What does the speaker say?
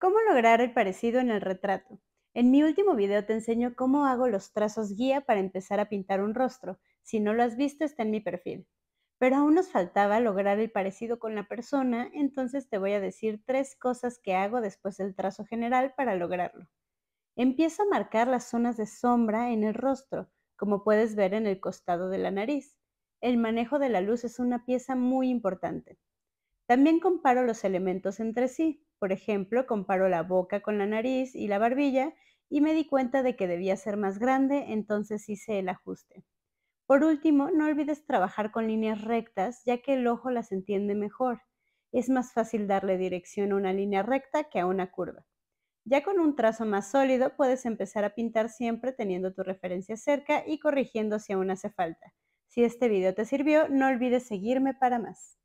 ¿Cómo lograr el parecido en el retrato? En mi último video te enseño cómo hago los trazos guía para empezar a pintar un rostro. Si no lo has visto, está en mi perfil. Pero aún nos faltaba lograr el parecido con la persona, entonces te voy a decir tres cosas que hago después del trazo general para lograrlo. Empiezo a marcar las zonas de sombra en el rostro, como puedes ver en el costado de la nariz. El manejo de la luz es una pieza muy importante. También comparo los elementos entre sí, por ejemplo, comparo la boca con la nariz y la barbilla y me di cuenta de que debía ser más grande, entonces hice el ajuste. Por último, no olvides trabajar con líneas rectas, ya que el ojo las entiende mejor. Es más fácil darle dirección a una línea recta que a una curva. Ya con un trazo más sólido puedes empezar a pintar siempre teniendo tu referencia cerca y corrigiendo si aún hace falta. Si este video te sirvió, no olvides seguirme para más.